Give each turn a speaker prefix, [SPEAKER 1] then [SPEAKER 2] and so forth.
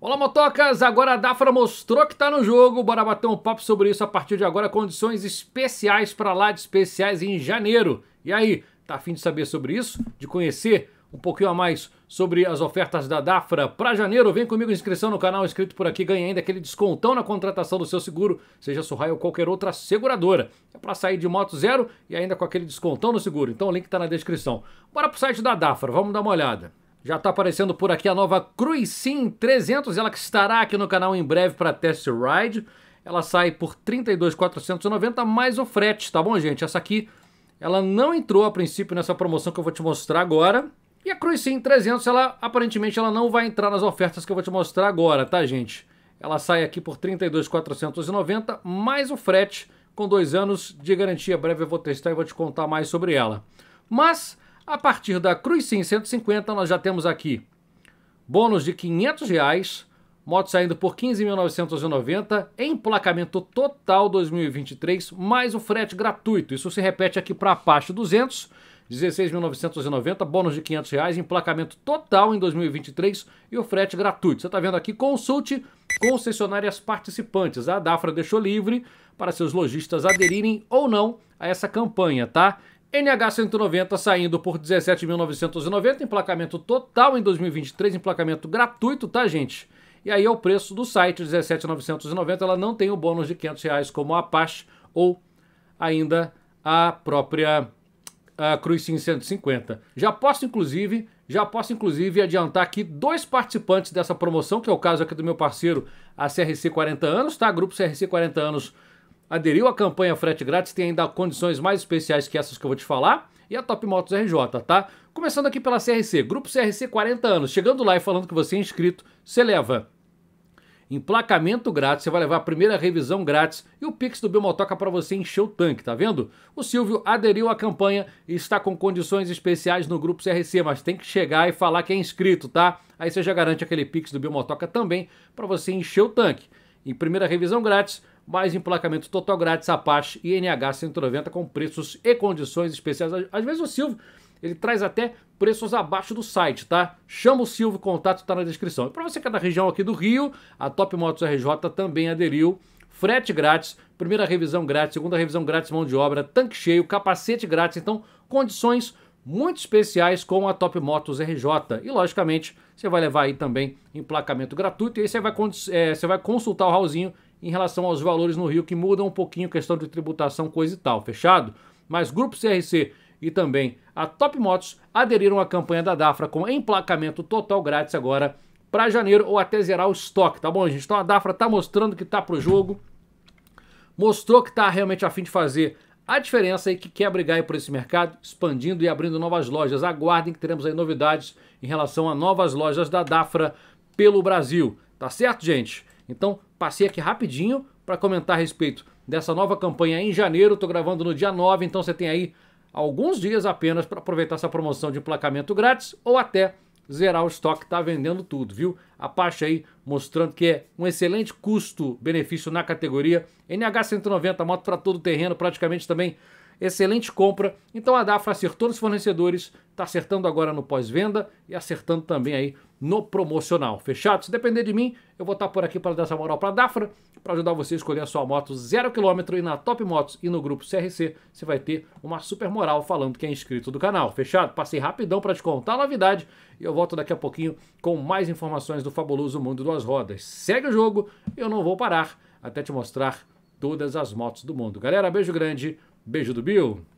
[SPEAKER 1] Olá, motocas! Agora a Dafra mostrou que tá no jogo. Bora bater um papo sobre isso a partir de agora. Condições especiais para lá de especiais em janeiro. E aí, tá afim de saber sobre isso? De conhecer um pouquinho a mais sobre as ofertas da Dafra para janeiro? Vem comigo, inscrição no canal, inscrito por aqui, ganha ainda aquele descontão na contratação do seu seguro, seja Surraio ou qualquer outra seguradora. É para sair de moto zero e ainda com aquele descontão no seguro. Então o link tá na descrição. Bora pro site da Dafra, vamos dar uma olhada. Já está aparecendo por aqui a nova Cruisin 300, ela que estará aqui no canal em breve para test ride. Ela sai por 32.490 mais o frete, tá bom, gente? Essa aqui ela não entrou a princípio nessa promoção que eu vou te mostrar agora. E a Cruisin 300, ela aparentemente ela não vai entrar nas ofertas que eu vou te mostrar agora, tá, gente? Ela sai aqui por 32.490 mais o frete com dois anos de garantia. Breve eu vou testar e vou te contar mais sobre ela. Mas a partir da Cruz Sim 150, nós já temos aqui bônus de R$ 500, reais, moto saindo por 15.990, emplacamento total 2023, mais o frete gratuito. Isso se repete aqui para a Apache 200, 16.990, bônus de 500 reais, emplacamento total em 2023 e o frete gratuito. Você está vendo aqui, consulte concessionárias participantes. A Dafra deixou livre para seus lojistas aderirem ou não a essa campanha, tá? NH190 saindo por 17.990, emplacamento total em 2023, emplacamento gratuito, tá, gente? E aí é o preço do site, 17.990, ela não tem o bônus de 500 reais como a Apache ou ainda a própria a Cruising 150. Já posso, inclusive, já posso, inclusive, adiantar aqui dois participantes dessa promoção, que é o caso aqui do meu parceiro, a CRC 40 anos, tá? Grupo CRC 40 anos aderiu à campanha frete grátis tem ainda condições mais especiais que essas que eu vou te falar e a Top Motos RJ, tá? Começando aqui pela CRC, Grupo CRC 40 anos. Chegando lá e falando que você é inscrito, você leva emplacamento grátis, você vai levar a primeira revisão grátis e o Pix do Biomotoca para você encher o tanque, tá vendo? O Silvio aderiu à campanha e está com condições especiais no grupo CRC, mas tem que chegar e falar que é inscrito, tá? Aí você já garante aquele Pix do Biomotoca também para você encher o tanque. Em primeira revisão grátis, mais emplacamento total grátis Apache e NH 190 com preços e condições especiais. Às vezes o Silvio, ele traz até preços abaixo do site, tá? Chama o Silvio, contato está na descrição. E para você que é da região aqui do Rio, a Top Motos RJ também aderiu frete grátis, primeira revisão grátis, segunda revisão grátis, mão de obra, tanque cheio, capacete grátis. Então, condições muito especiais com a Top Motos RJ. E, logicamente, você vai levar aí também emplacamento gratuito e aí você vai, é, você vai consultar o Raulzinho em relação aos valores no Rio, que mudam um pouquinho questão de tributação, coisa e tal, fechado? Mas Grupo CRC e também a Top Motos aderiram à campanha da Dafra com emplacamento total grátis agora para janeiro ou até zerar o estoque, tá bom, gente? Então a Dafra tá mostrando que tá pro jogo, mostrou que tá realmente afim de fazer a diferença e que quer brigar por esse mercado, expandindo e abrindo novas lojas. Aguardem que teremos aí novidades em relação a novas lojas da Dafra pelo Brasil. Tá certo, gente? Então, passei aqui rapidinho para comentar a respeito dessa nova campanha em janeiro. Estou gravando no dia 9, então você tem aí alguns dias apenas para aproveitar essa promoção de emplacamento grátis ou até zerar o estoque, está vendendo tudo, viu? A parte aí mostrando que é um excelente custo-benefício na categoria. NH 190, moto para todo terreno, praticamente também Excelente compra. Então a Dafra acertou nos fornecedores, está acertando agora no pós-venda e acertando também aí no promocional. Fechado? Se depender de mim, eu vou estar tá por aqui para dar essa moral para a Dafra, para ajudar você a escolher a sua moto zero quilômetro e na Top Motos e no grupo CRC você vai ter uma super moral falando que é inscrito do canal. Fechado? Passei rapidão para te contar a novidade e eu volto daqui a pouquinho com mais informações do fabuloso mundo das rodas. Segue o jogo, eu não vou parar até te mostrar todas as motos do mundo. Galera, beijo grande. Beijo do Bill.